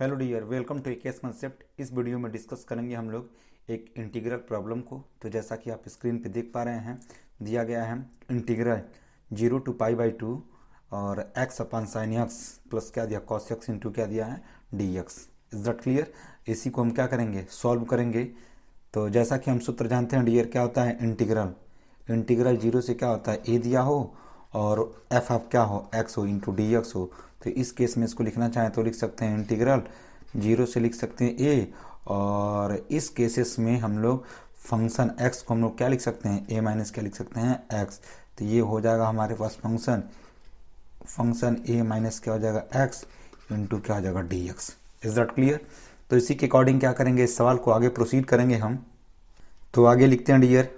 hello dear welcome to aces concept इस वीडियो में डिस्कस करेंगे हम लोग एक इंटीग्रल प्रॉब्लम को तो जैसा कि आप स्क्रीन पे देख पा रहे हैं दिया गया है integral zero to pi by two और x upon sine x plus क्या दिया कॉस एक्स इंटू क्या दिया है d x is that clear इसी को हम क्या करेंगे सॉल्व करेंगे तो जैसा कि हम सूत्र जानते हैं डियर क्या होता है इंटीग्रल इंटीग्रल जीरो से क्या होता है ए दिया हो और एफ आप क्या हो एक्स हो इंटू डी एक्स हो तो इस केस में इसको लिखना चाहें तो लिख सकते हैं इंटीग्रल जीरो से लिख सकते हैं ए और इस केसेस में हम लोग फंक्शन एक्स को हम लोग क्या लिख सकते हैं ए माइनस क्या लिख सकते हैं एक्स तो ये हो जाएगा हमारे पास फंक्शन फंक्शन ए माइनस क्या हो जाएगा एक्स इंटू क्या हो जाएगा d x is that clear तो इसी के अकॉर्डिंग क्या करेंगे इस सवाल को आगे प्रोसीड करेंगे हम तो आगे लिखते हैं dear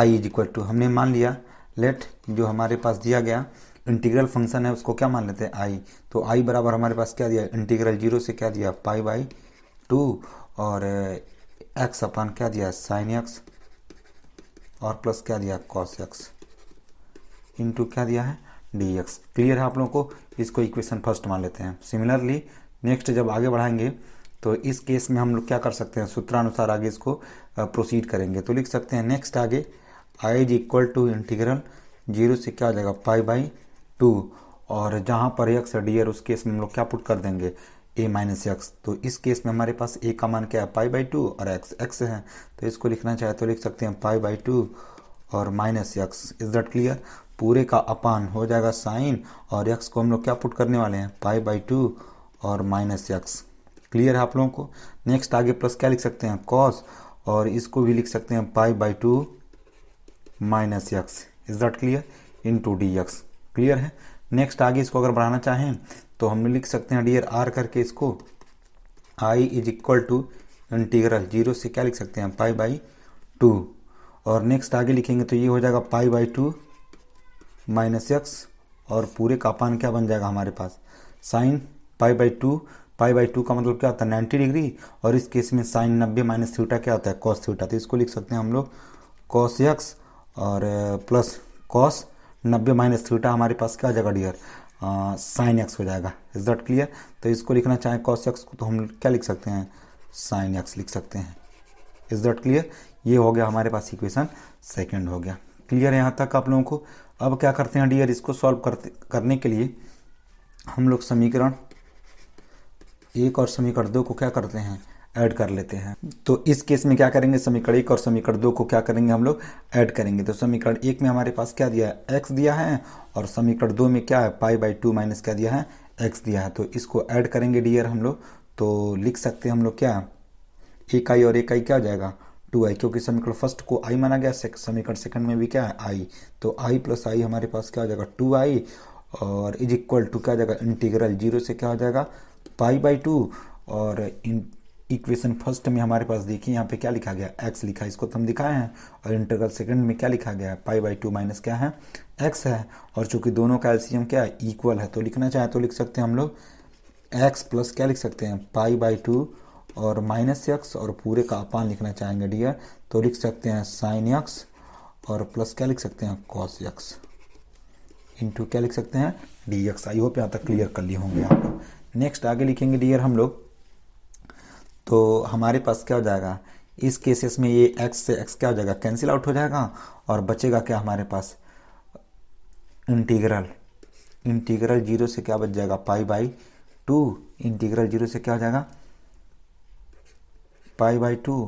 I is equal to हमने मान लिया लेट जो हमारे पास दिया गया इंटीग्रल फंक्शन है उसको क्या मान लेते हैं आई तो आई बराबर हमारे पास क्या दिया इंटीग्रल जीरो से क्या दिया पाई बाई टू और एक्स अपन क्या दिया साइन एक्स और प्लस क्या दिया कॉस एक्स इंटू क्या दिया है डी एक्स क्लियर है आप लोगों को इसको इक्वेशन फर्स्ट मान लेते हैं सिमिलरली नेक्स्ट जब आगे बढ़ाएंगे तो इस केस में हम लोग क्या कर सकते हैं सूत्रानुसार आगे इसको प्रोसीड करेंगे तो लिख सकते हैं नेक्स्ट आगे I is equal to integral zero से क्या हो जाएगा पाई बाई टू और जहाँ पर एक्स है डियर उस केस में हम लोग क्या पुट कर देंगे ए माइनस एक्स तो इस केस में हमारे पास ए का मान क्या है पाई बाई टू और एक्स एक्स है तो इसको लिखना चाहे तो लिख सकते हैं पाई बाई टू और minus x is that clear पूरे का अपान हो जाएगा साइन और एक्स को हम लोग क्या पुट करने वाले हैं पाई बाई टू और माइनस एक्स क्लियर है आप लोगों को नेक्स्ट आगे प्लस क्या लिख सकते हैं कॉस और इसको भी लिख सकते हैं pi by two minus x is that clear into d x clear है नेक्स्ट आगे इसको अगर बढ़ाना चाहें तो हम लिख सकते हैं डियर आर करके इसको I is equal to integral zero से क्या लिख सकते हैं पाई बाई टू और नेक्स्ट आगे लिखेंगे तो ये हो जाएगा pi by two minus x और पूरे का पान क्या बन जाएगा हमारे पास sine pi by two pi by two का मतलब क्या होता है नाइन्टी डिग्री और इस केस में साइन नब्बे माइनस थीटा क्या होता है कॉस थीटा तो इसको लिख सकते हैं हम लोग कॉस एक्स और प्लस कॉस नब्बे माइनस थीटा हमारे पास क्या हो जाएगा डियर साइन एक्स हो जाएगा इज दट क्लियर तो इसको लिखना चाहें कॉस एक्स को तो हम क्या लिख सकते हैं साइन एक्स लिख सकते हैं इज दट क्लियर ये हो गया हमारे पास इक्वेशन सेकेंड हो गया क्लियर यहाँ तक आप लोगों को अब क्या करते हैं डियर इसको सॉल्व करते करने के लिए हम लोग समीकरण एक और समीकरण दो को क्या करते हैं ऐड कर लेते हैं तो इस केस में क्या करेंगे समीकरण एक और समीकरण दो को क्या करेंगे हम लोग ऐड करेंगे तो समीकरण एक में हमारे पास क्या दिया है एक्स दिया है और समीकरण दो में क्या है पाई बाई टू माइनस क्या दिया है एक्स दिया है तो इसको ऐड करेंगे डियर हम लोग तो लिख सकते हैं हम लोग क्या एक आई और एक आई क्या हो जाएगा टू आई क्योंकि समीकरण फर्स्ट को आई माना गया समीकरण सेकंड में भी क्या है आई तो आई प्लस आई हमारे पास क्या हो जाएगा टू आई और इज इक्वल टू क्या हो जाएगा इंटीग्रल जीरो से क्या हो जाएगा पाई बाई टू और इक्वेशन फर्स्ट में हमारे पास देखिए यहाँ पे क्या लिखा गया एक्स लिखा इसको तो हम दिखाए हैं और इंटरवल सेकंड में क्या लिखा गया है पाई बाई टू माइनस क्या है एक्स है और चूंकि दोनों का एल्सियम क्या है इक्वल है तो लिखना चाहे तो लिख सकते हैं हम लोग एक्स प्लस क्या लिख सकते हैं पाई बाई टू और माइनस एक्स और पूरे का अपान लिखना चाहेंगे डियर तो लिख सकते हैं साइन एक्स और प्लस क्या लिख सकते हैं कॉस एक्स इंटू क्या लिख सकते हैं डी एक्स आई होप यहाँ तक क्लियर कर लिए होंगे आप लोग नेक्स्ट आगे लिखेंगे डियर हम लोग तो हमारे पास क्या हो जाएगा इस केसेस में ये एक्स से एक्स क्या हो जाएगा कैंसिल आउट हो जाएगा और बचेगा क्या हमारे पास इंटीग्रल इंटीग्रल जीरो से क्या बच जाएगा pi by two integral zero से क्या हो जाएगा पाई बाई टू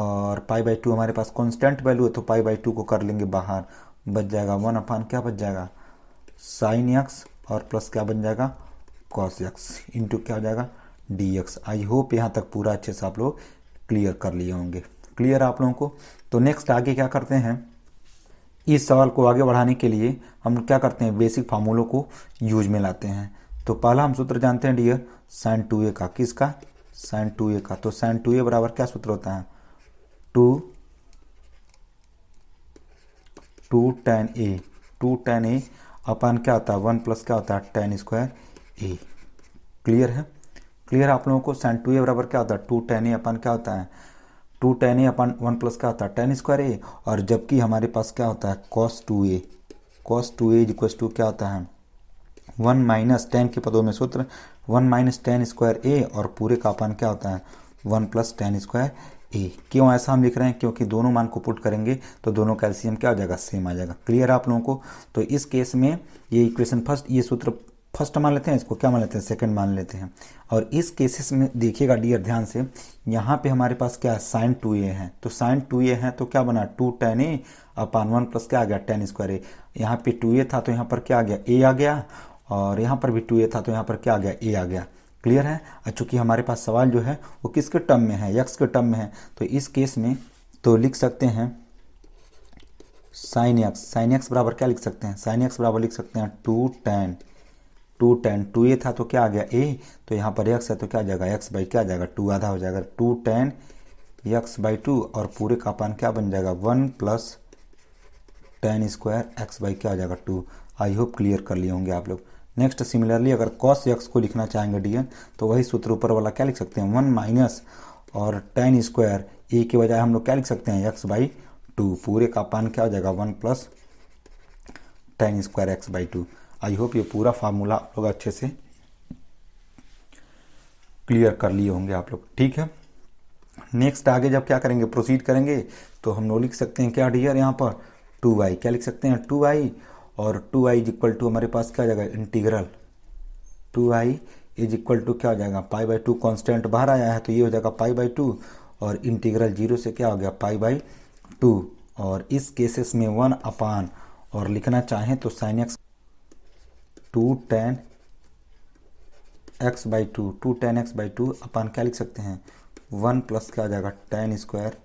और पाई बाई टू हमारे पास कॉन्स्टेंट वैल्यू है तो पाई बाई टू को कर लेंगे बाहर बच जाएगा वन अपान क्या बच जाएगा साइन एक्स और प्लस क्या बन जाएगा कॉस एक्स इंटू क्या हो जाएगा डी एक्स आई होप यहाँ तक पूरा अच्छे से आप लोग क्लियर कर लिए होंगे क्लियर आप लोगों को तो नेक्स्ट आगे क्या करते हैं इस सवाल को आगे बढ़ाने के लिए हम क्या करते हैं बेसिक फार्मूलों को यूज में लाते हैं तो पहला हम सूत्र जानते हैं डियर साइन टू ए का किसका साइन टू ए का तो साइन टू ए बराबर क्या सूत्र होता है two two tan a two tan a upon क्या होता है वन प्लस क्या होता है टेन स्क्वायर ए क्लियर है क्लियर आप लोगों को साइन टू ए बराबर क्या होता है टू टेन ए अपन क्या होता है two tan a upon one plus क्या होता है टेन स्क्वायर ए और जबकि हमारे पास क्या होता है cos two a cos two a equals to क्या होता है वन माइनस टेन के पदों में सूत्र one minus tan square a और पूरे का अपन क्या होता है one plus tan square a क्यों ऐसा हम लिख रहे हैं क्योंकि दोनों मान को पुट करेंगे तो दोनों कैल्सियम क्या हो जाएगा सेम आ जाएगा क्लियर आप लोगों को तो इस केस में ये इक्वेशन फर्स्ट ये सूत्र फर्स्ट मान लेते हैं इसको क्या मान लेते हैं सेकंड मान लेते हैं और इस केसेस में देखिएगा डियर ध्यान से यहाँ पे हमारे पास क्या है साइन टू ए है तो साइन टू ए है तो क्या बना two tan a upon one plus क्या आ गया टेन स्क्वायर ए यहाँ पे टू ए था तो यहाँ पर क्या आ गया ए आ गया और यहाँ पर भी टू ए था तो यहाँ पर क्या आ गया ए आ गया क्लियर है और चूंकि हमारे पास सवाल जो है वो किसके टर्म में है यक्स के टर्म में है तो इस केस में तो लिख सकते हैं साइन एक्स साइन एक्स बराबर क्या लिख सकते हैं साइन एक्स बराबर लिख सकते हैं two tan two tan two a था तो क्या आ गया ए तो यहाँ पर एक्स है तो क्या आ जाएगा एक्स बाई क्या आ जाएगा टू आधा हो जाएगा two tan x by two और पूरे का पान क्या बन जाएगा one plus tan square x by क्या हो जाएगा टू आई होप क्लियर कर लिए होंगे आप लोग नेक्स्ट सिमिलरली अगर कॉस एक्स को लिखना चाहेंगे डी तो वही सूत्र ऊपर वाला क्या लिख सकते हैं वन माइनस और टेन स्क्वायर ए के बजाय हम लोग क्या लिख सकते हैं एक्स बाई टू पूरे का पान क्या हो जाएगा one plus tan square x by two I hope ये पूरा फार्मूला आप लोग अच्छे से क्लियर कर लिए होंगे आप लोग ठीक है नेक्स्ट आगे जब क्या करेंगे प्रोसीड करेंगे तो हम लोग लिख सकते हैं क्या डियर यहाँ पर टू वाई क्या लिख सकते हैं टू वाई और two y is equal to हमारे पास क्या आ जाएगा integral two y is equal to क्या हो जाएगा पाई बाई टू कॉन्स्टेंट बाहर आया है तो ये हो जाएगा पाई बाई टू और इंटीग्रल जीरो से क्या हो गया पाई बाई टू और इस केसेस में वन अपान और लिखना चाहें तो sine x two tan x by two two tan x by two upon क्या लिख सकते हैं वन प्लस क्या आ जाएगा tan square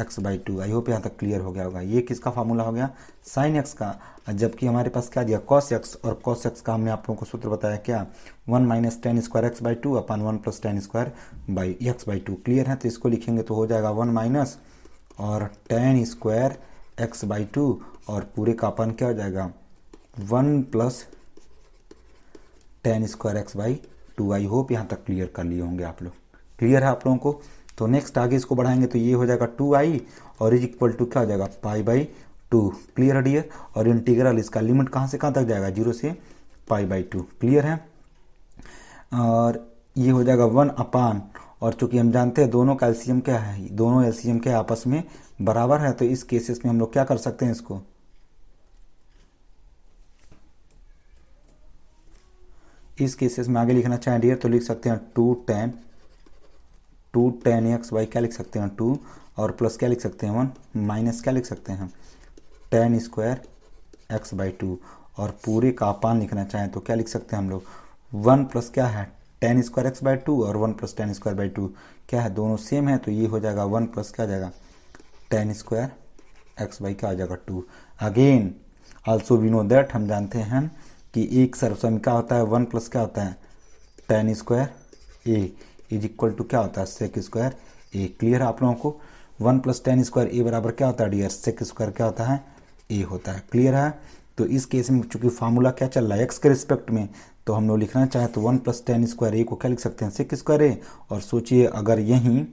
x by two I hope यहाँ तक क्लियर हो गया होगा ये किसका फार्मूला हो गया साइन एक्स का जबकि हमारे पास क्या दिया कॉस एक्स और कॉस एक्स का हमने आप लोगों को सूत्र बताया क्या one minus tan square x by two upon one plus tan square by x by two clear है तो इसको लिखेंगे तो हो जाएगा वन माइनस और tan square x by two और पूरे का अपन क्या हो जाएगा one plus tan square x by two I hope यहाँ तक क्लियर कर लिए होंगे आप लोग क्लियर है आप लोगों को तो नेक्स्ट आगे इसको बढ़ाएंगे तो ये हो जाएगा टू आई और इज इक्वल टू क्या हो जाएगा पाई बाई टू क्लियर है डियर और इंटीग्रल इसका लिमिट कहाँ से कहाँ तक जाएगा जीरो से पाई बाई टू क्लियर है और ये हो जाएगा वन अपान और चूंकि हम जानते हैं दोनों का एल्सियम क्या है दोनों एल्सियम क्या आपस में बराबर है तो इस केसेस में हम लोग क्या कर सकते हैं इसको इस केसेस में आगे लिखना चाहें डियर तो लिख सकते हैं two tan two tan x y क्या लिख सकते हैं टू और प्लस क्या लिख सकते हैं वन माइनस क्या लिख सकते हैं tan square x by two और पूरे का अपान लिखना चाहें तो क्या लिख सकते हैं हम लोग वन प्लस क्या है tan square x by two और one plus tan square by two क्या है दोनों सेम है तो ये हो जाएगा वन प्लस क्या जाएगा टेन स्क्वायर एक्स बाई क्या आ जाएगा two again also we know that हम जानते हैं कि एक सर्वसम क्या होता है वन प्लस क्या होता है tan square a is equal to क्या होता है सेक स्क्वायर ए क्लियर आप लोगों को one plus tan square a बराबर क्या होता है डियर सेक स्क्वायर क्या होता है ए होता है क्लियर है तो इस केस में चूंकि फार्मूला क्या चल रहा है एक्स के रिस्पेक्ट में तो हम लोग लिखना चाहें तो one plus tan square a को क्या लिख सकते हैं सेक स्क्वायर ए और सोचिए अगर यहीं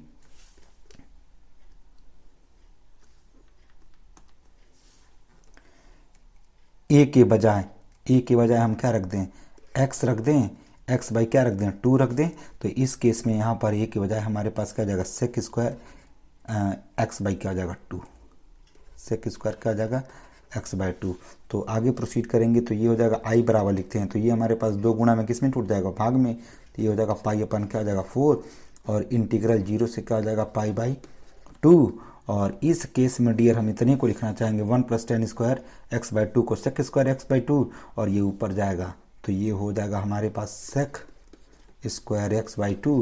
ए के बजाय ए के बजाय हम क्या रख दें एक्स रख दें एक्स बाई क्या रख दें टू रख दें तो इस केस में यहाँ पर ए के बजाय हमारे पास क्या आ जाएगा सेक स्क्वायर एक्स बाई क्या हो जाएगा टू सेक स्क्वायर क्या आ जाएगा एक्स बाई टू तो आगे प्रोसीड करेंगे तो ये हो जाएगा आई बराबर लिखते हैं तो ये हमारे पास दो गुणा में किस में टूट जाएगा भाग में तो ये हो जाएगा पाई अपन क्या हो जाएगा फोर और इंटीग्रल जीरो से क्या हो जाएगा पाई बाई टू और इस केस में डियर हम इतने को लिखना चाहेंगे one plus tan square x by two को sec square x by two और ये ऊपर जाएगा तो ये हो जाएगा हमारे पास sec square x by two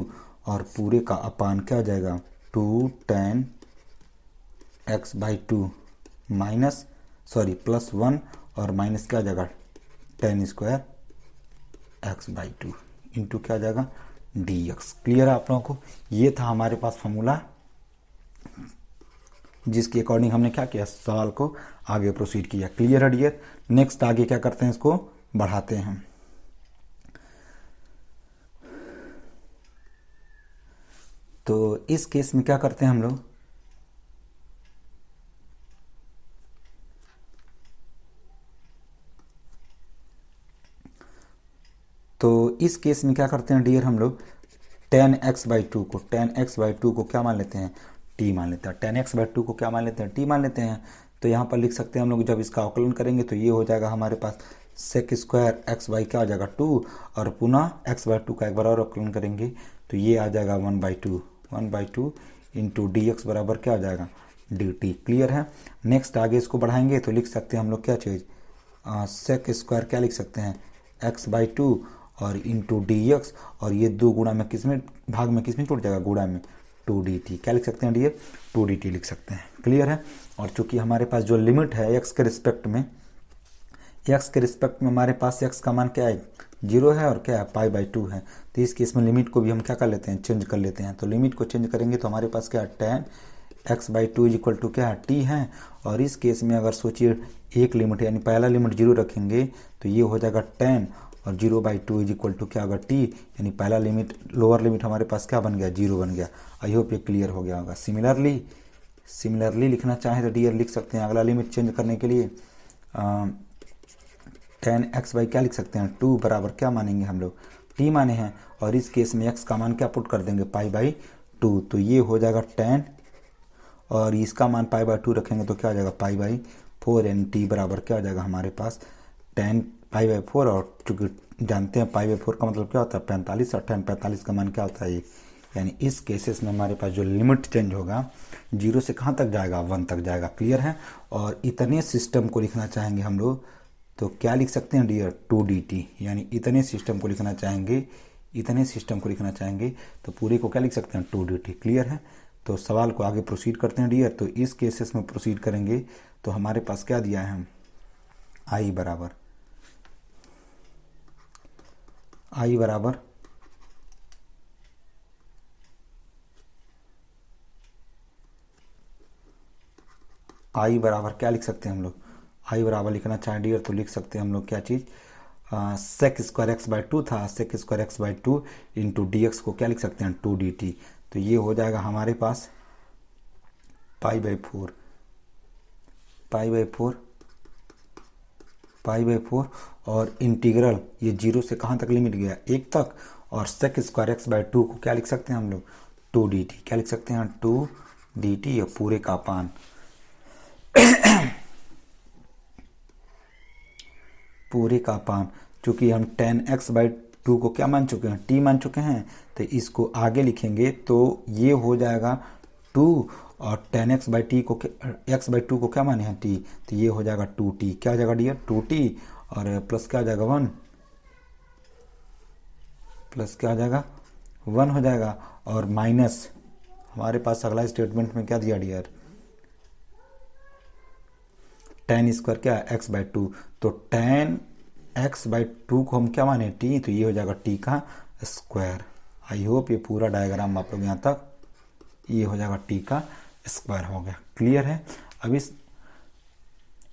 और पूरे का अपान क्या हो जाएगा two tan x by two minus sorry plus one और माइनस क्या हो जाएगा tan square x by two into क्या हो जाएगा डी एक्स क्लियर है आप लोगों को ये था हमारे पास फॉर्मूला जिसके अकॉर्डिंग हमने क्या किया सवाल को आगे प्रोसीड किया क्लियर है डियर नेक्स्ट आगे क्या करते हैं इसको बढ़ाते हैं तो इस केस में क्या करते हैं हम लोग तो इस केस में क्या करते हैं डियर हम लोग टेन एक्स बाई टू को टेन एक्स बाई टू को क्या मान लेते हैं टी मान लेते हैं टेन एक्स बाई टू को क्या मान लेते हैं टी मान लेते हैं तो यहाँ पर लिख सकते हैं हम लोग जब इसका आकलन करेंगे तो ये हो जाएगा हमारे पास सेक स्क्वायर एक्स बाई क्या हो जाएगा टू और पुनः एक्स बाई टू का एक बार और आकलन करेंगे तो ये आ जाएगा one by two one by two into d x बराबर क्या हो जाएगा डी टी क्लियर है नेक्स्ट आगे इसको बढ़ाएंगे तो लिख सकते हैं हम लोग क्या चीज़ सेक स्क्वायर क्या लिख सकते हैं एक्स बाई टू और इंटू डी एक्स और ये दो गुणा में किस में भाग में किस में टूट जाएगा गुणा में टू डी टी क्या लिख सकते हैं डी टू डी टी लिख सकते हैं क्लियर है और चूंकि हमारे पास जो लिमिट है एक्स के रिस्पेक्ट में एक्स के रिस्पेक्ट में हमारे पास एक्स का मान क्या है जीरो है और क्या है पाई बाई टू है तो इस केस में लिमिट को भी हम क्या कर लेते हैं चेंज कर लेते हैं तो लिमिट को चेंज करेंगे तो हमारे पास क्या tan x by two is equal to क्या है टी है और इस केस में अगर सोचिए एक लिमिट यानी पहला लिमिट जीरो रखेंगे तो ये हो जाएगा टेन और zero by two is equal to क्या होगा टी यानी पहला लिमिट लोअर लिमिट हमारे पास क्या बन गया जीरो बन गया आई होप ये क्लियर हो गया होगा सिमिलरली सिमिलरली लिखना चाहें तो डीयर लिख सकते हैं अगला लिमिट चेंज करने के लिए टेन एक्स बाई क्या लिख सकते हैं टू बराबर क्या मानेंगे हम लोग टी माने हैं और इस केस में एक्स का मान क्या पुट कर देंगे पाई बाई टू तो ये हो जाएगा टेन और इसका मान पाई बाई टू रखेंगे तो क्या हो जाएगा pi by four n t बराबर क्या हो जाएगा हमारे पास टेन पाई बाई फोर और चूँकि जानते हैं पाई बाई फोर का मतलब क्या होता है पैंतालीस अट्ठावन पैंतालीस का मान क्या होता है यानी इस केसेस में हमारे पास जो लिमिट चेंज होगा जीरो से कहाँ तक जाएगा वन तक जाएगा क्लियर है और इतने सिस्टम को लिखना चाहेंगे हम लोग तो क्या लिख सकते हैं डियर टू डी टी यानी इतने सिस्टम को लिखना चाहेंगे इतने सिस्टम को लिखना चाहेंगे तो पूरे को क्या लिख सकते हैं टू डी टी क्लियर है तो सवाल को आगे प्रोसीड करते हैं डियर तो इस केसेस में प्रोसीड करेंगे तो हमारे पास क्या दिया है आई बराबर आई बराबर आई बराबर क्या लिख सकते हैं हम लोग आई बराबर लिखना चाहें डी तो लिख सकते हैं हम लोग क्या चीज़ sec square x by two था sec square x by two into d x को क्या लिख सकते हैं टू डी टी तो ये हो जाएगा हमारे पास pi by four pi by four pi by four और इंटीग्रल ये जीरो से कहाँ तक लिमिट गया एक तक और sec square x by two को क्या लिख सकते हैं हम लोग टू डी टी क्या लिख सकते हैं टू डी टी या पूरे का पान पूरे का पान चूंकि हम टेन एक्स बाई टू को क्या मान चुके हैं टी मान चुके हैं तो इसको आगे लिखेंगे तो ये हो जाएगा टू और टेन एक्स बाई टी को एक्स बाई टू को क्या माने हैं टी तो ये हो जाएगा टू टी क्या हो जाएगा डी टू टी और प्लस क्या हो जाएगा वन प्लस क्या हो जाएगा वन हो जाएगा और माइनस हमारे पास अगला स्टेटमेंट में क्या दिया डियर टेन स्क्वायर क्या है एक्स बाई टू तो टेन एक्स बाई टू को हम क्या माने टी तो ये हो जाएगा टी का स्क्वायर आई होप ये पूरा डायग्राम आप लोग यहाँ तक ये हो जाएगा टी का स्क्वायर हो गया क्लियर है अब इस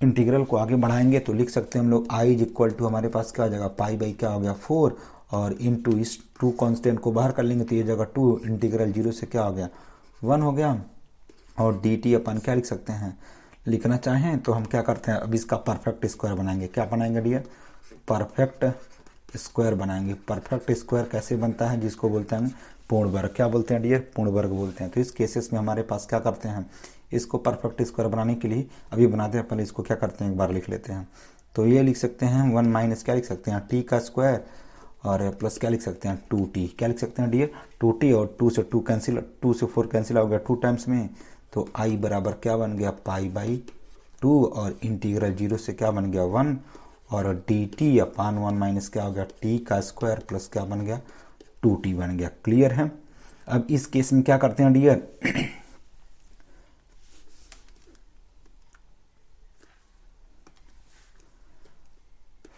इंटीग्रल को आगे बढ़ाएंगे तो लिख सकते हैं हम लोग आई इज इक्वल टू हमारे पास क्या हो जाएगा पाई बाई क्या हो गया फोर और इन टू इस टू कॉन्स्टेंट को बाहर कर लेंगे तो ये जगह टू इंटीग्रल जीरो से क्या हो गया वन हो गया और डी टी अपन क्या लिख सकते हैं लिखना चाहें तो हम क्या करते हैं अब इसका परफेक्ट स्क्वायर बनाएंगे क्या बनाएंगे डियर परफेक्ट स्क्वायर बनाएंगे परफेक्ट स्क्वायर कैसे बनता है जिसको बोलते हैं पूर्ण वर्ग क्या बोलते हैं डियर पूर्ण वर्ग बोलते हैं तो इस केसेस में हमारे पास क्या करते हैं इसको परफेक्ट स्क्वायर बनाने के लिए अभी बनाते हैं पहले इसको क्या करते हैं एक बार लिख लेते हैं तो ये लिख सकते हैं वन माइनस क्या लिख सकते हैं टी का स्क्वायर और प्लस क्या लिख सकते हैं टू टी क्या लिख सकते हैं डियर टू टी और टू से टू कैंसिल टू से फोर कैंसिल हो गया टू टाइम्स में तो आई बराबर क्या बन गया पाई बाई टू और इंटीग्रल जीरो से क्या बन गया वन और d t upon one minus क्या हो गया टी का स्क्वायर प्लस क्या बन गया टू टी बन गया क्लियर है अब इस केस में क्या करते हैं dear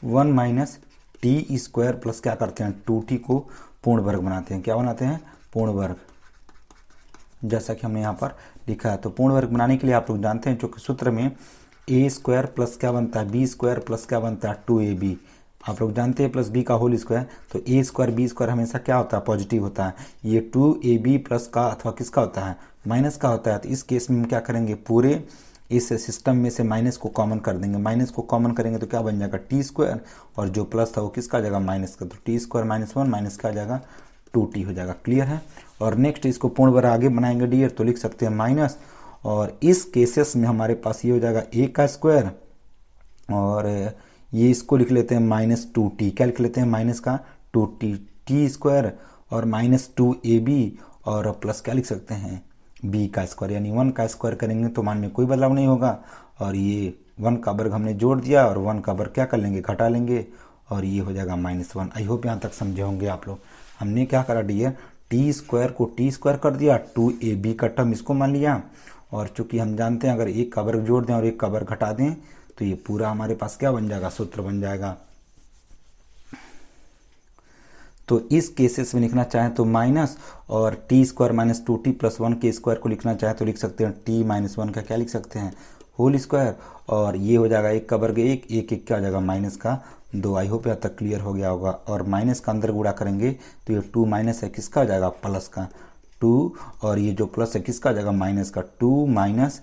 one minus t square plus क्या करते हैं टू टी को पूर्ण वर्ग बनाते हैं क्या बनाते हैं पूर्ण वर्ग जैसा कि हमने यहां पर लिखा है तो पूर्ण वर्ग बनाने के लिए आप लोग जानते हैं जो कि सूत्र में ए स्क्वायर प्लस क्या बनता है बी स्क्वायर प्लस क्या बनता है टू ए बी आप लोग जानते हैं प्लस बी का होल स्क्वायर तो ए स्क्वायर बी स्क्वायर हमेशा क्या होता है पॉजिटिव होता है ये टू ए बी प्लस का अथवा किसका होता है माइनस का होता है तो इस केस में हम क्या करेंगे पूरे इस सिस्टम में से माइनस को कॉमन कर देंगे माइनस को कॉमन करेंगे तो क्या बन जाएगा टी स्क्वायर और जो प्लस था वो किसका आ जाएगा माइनस का तो t square minus one minus का आ जाएगा टू टी हो जाएगा क्लियर है और नेक्स्ट इसको पूर्ण बार आगे बनाएंगे डियर तो लिख सकते हैं माइनस और इस केसेस में हमारे पास ये हो जाएगा ए का स्क्वायर और ये इसको लिख लेते हैं माइनस टू टी क्या लिख लेते हैं माइनस का टू टी टी स्क्वायर और माइनस टू ए बी और प्लस क्या लिख सकते हैं बी का स्क्वायर यानी वन का स्क्वायर करेंगे तो मान में कोई बदलाव नहीं होगा और ये वन का वर्ग हमने जोड़ दिया और वन का वर्ग क्या कर लेंगे घटा लेंगे और ये हो जाएगा माइनस वन आई होप यहाँ तक समझे होंगे आप लोग हमने क्या करा डियर टी स्क्वायर को टी स्क्वायर कर दिया टू ए बी का टर्म इसको मान लिया और चूंकि हम जानते हैं अगर एक का वर्ग जोड़ दें और एक का वर्ग घटा दें तो ये पूरा हमारे पास क्या बन जाएगा सूत्र बन जाएगा तो इस केसेस में लिखना चाहें तो माइनस और t square minus two t plus one के स्क्वायर को लिखना चाहे तो लिख सकते हैं टी माइनस वन का क्या लिख सकते हैं होल स्क्वायर और ये हो जाएगा एक का वर्ग एक एक एक क्या हो जाएगा माइनस का दो आई होप यहाँ तक क्लियर हो गया होगा और माइनस का अंदर गुड़ा करेंगे तो ये टू माइनस है किसका हो जाएगा प्लस का टू और ये जो प्लस है किसका हो जाएगा माइनस का टू माइनस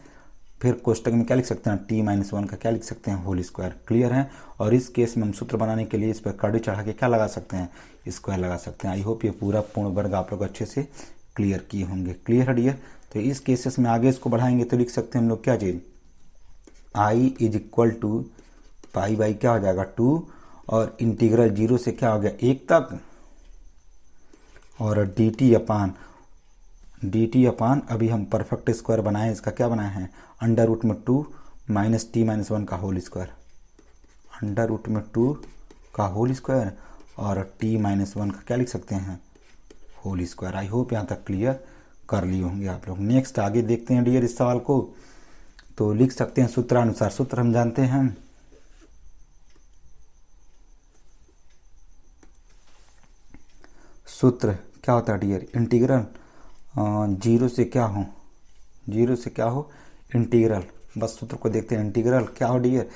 फिर कोष्टक में क्या लिख सकते हैं टी माइनस वन का क्या लिख सकते हैं होल स्क्वायर क्लियर है और इस केस में हम सूत्र बनाने के लिए इस पर कड़ी चढ़ा के क्या लगा सकते हैं स्क्वायर लगा सकते हैं आई होप ये पूरा पूर्ण वर्ग आप लोग अच्छे से क्लियर किए होंगे क्लियर है डियर तो इस केसेस में आगे इसको बढ़ाएंगे तो लिख सकते हैं हम लोग क्या चीज़ I is equal to pi by क्या हो जाएगा टू और इंटीग्रल जीरो से क्या हो गया एक तक और d t upon d t upon अभी हम परफेक्ट स्क्वायर बनाए इसका क्या बनाए हैं अंडर रूट में two minus t minus one का होल स्क्वायर अंडर रूट में टू का होल स्क्वायर और टी माइनस वन का क्या लिख सकते हैं होल स्क्वायर आई होप यहाँ तक क्लियर कर लिए होंगे आप लोग नेक्स्ट आगे देखते हैं डियर इस सवाल को तो लिख सकते हैं सूत्रानुसार सूत्र हम जानते हैं सूत्र क्या होता है डियर इंटीग्रल जीरो से क्या हो जीरो से क्या हो इंटीग्रल बस सूत्र को देखते हैं इंटीग्रल क्या हो डियर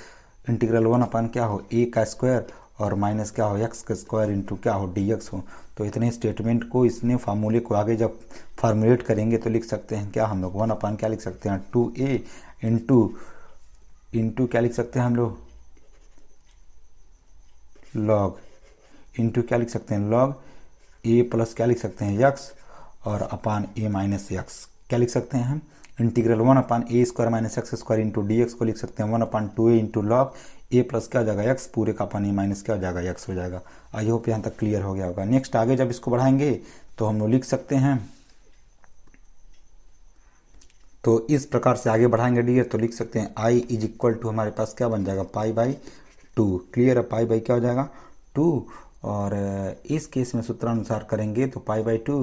इंटीग्रल वन अपन क्या हो ए का स्क्वायर और माइनस क्या हो एक्स का स्क्वायर इंटू क्या हो डी एक्स हो तो इतने स्टेटमेंट को इसने फार्मूले को आगे जब फार्मुलेट करेंगे तो लिख सकते हैं क्या हम लोग वन अपान क्या लिख सकते हैं टू ए इंटू इंटू क्या लिख सकते हैं हम लोग लॉग इंटू क्या लिख सकते हैं लॉग ए प्लस क्या लिख सकते हैं यक्स और अपान ए माइनस एक्स क्या लिख सकते हैं हम integral one upon a square minus x square into d x को लिख सकते हैं one upon two a into log a plus क्या हो जाएगा एक्स पूरे का अपान ए माइनस क्या हो जाएगा एक्स हो जाएगा आई होप यहाँ तक क्लियर हो गया होगा नेक्स्ट आगे जब इसको बढ़ाएंगे तो हम लोग लिख सकते हैं तो इस प्रकार से आगे बढ़ाएंगे डी तो लिख सकते हैं आई इज इक्वल टू हमारे पास क्या बन जाएगा पाई बाई टू क्लियर है पाई बाई क्या हो जाएगा टू और इस केस में सूत्रानुसार करेंगे तो पाई बाई टू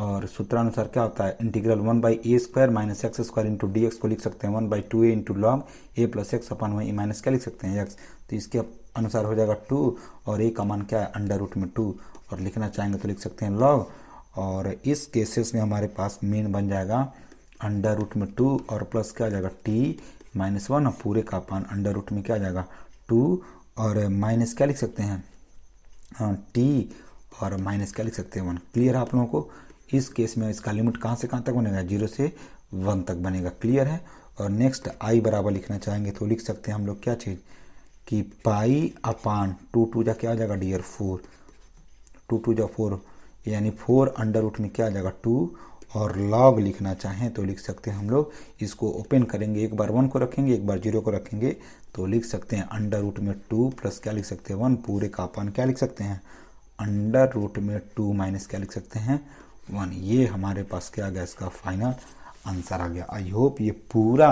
और सूत्रानुसार क्या होता है integral one by a square minus x square into d x को लिख सकते हैं one by two a into log a plus x upon y minus क्या लिख सकते हैं एक्स तो इसके अनुसार हो जाएगा टू और ए का मान क्या है अंडर रूट में टू और लिखना चाहेंगे तो लिख सकते हैं लॉग और इस केसेस में हमारे पास मेन बन जाएगा अंडर रूट में टू और प्लस क्या आ जाएगा टी माइनस वन और पूरे का पान अंडर रूट में क्या आ जाएगा टू और माइनस क्या लिख सकते हैं टी हाँ, और माइनस क्या लिख सकते हैं वन क्लियर है आप लोगों को इस केस में इसका लिमिट कहाँ से कहाँ तक बनेगा जीरो से वन तक बनेगा क्लियर है और नेक्स्ट आई बराबर लिखना चाहेंगे तो लिख सकते हैं हम लोग क्या चीज़ कि पाई अपान टू टू जा क्या आ जाएगा डियर फोर टू टू जा फोर यानी फोर अंडर रूट में क्या आ जाएगा टू और लॉग लिखना चाहें तो लिख सकते हैं हम लोग इसको ओपन करेंगे एक बार वन को रखेंगे एक बार जीरो को रखेंगे तो लिख सकते हैं अंडर रूट में टू प्लस क्या लिख सकते हैं वन पूरे का अपान क्या लिख सकते हैं अंडर रूट में टू माइनस क्या लिख सकते हैं वन ये हमारे पास क्या आ गया इसका फाइनल आंसर आ गया आई होप ये पूरा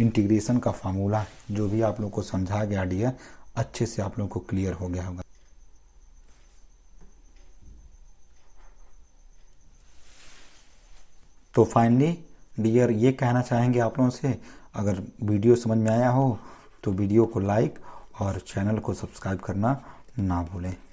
इंटीग्रेशन का फार्मूला जो भी आप लोग को समझाया गया डियर अच्छे से आप लोग को क्लियर हो गया होगा तो फाइनली डियर ये कहना चाहेंगे आप लोगों से अगर वीडियो समझ में आया हो तो वीडियो को लाइक और चैनल को सब्सक्राइब करना ना भूलें